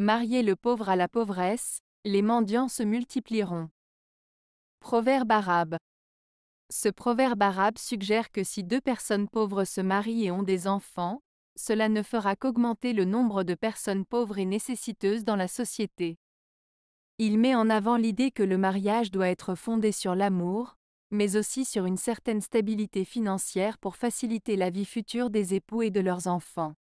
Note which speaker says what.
Speaker 1: Marier le pauvre à la pauvresse, les mendiants se multiplieront. Proverbe arabe. Ce proverbe arabe suggère que si deux personnes pauvres se marient et ont des enfants, cela ne fera qu'augmenter le nombre de personnes pauvres et nécessiteuses dans la société. Il met en avant l'idée que le mariage doit être fondé sur l'amour, mais aussi sur une certaine stabilité financière pour faciliter la vie future des époux et de leurs enfants.